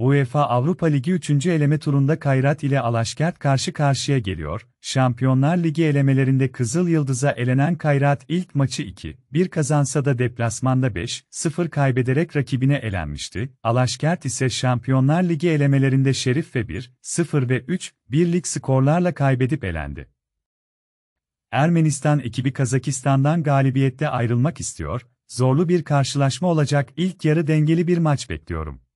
UEFA Avrupa Ligi 3. eleme turunda Kayrat ile Alaşkert karşı karşıya geliyor. Şampiyonlar Ligi elemelerinde Kızıl Yıldız'a elenen Kayrat ilk maçı 2-1 kazansa da deplasmanda 5-0 kaybederek rakibine elenmişti. Alaşkert ise Şampiyonlar Ligi elemelerinde Şerif ve 1-0 ve 3-1'lik skorlarla kaybedip elendi. Ermenistan ekibi Kazakistan'dan galibiyette ayrılmak istiyor. Zorlu bir karşılaşma olacak. İlk yarı dengeli bir maç bekliyorum.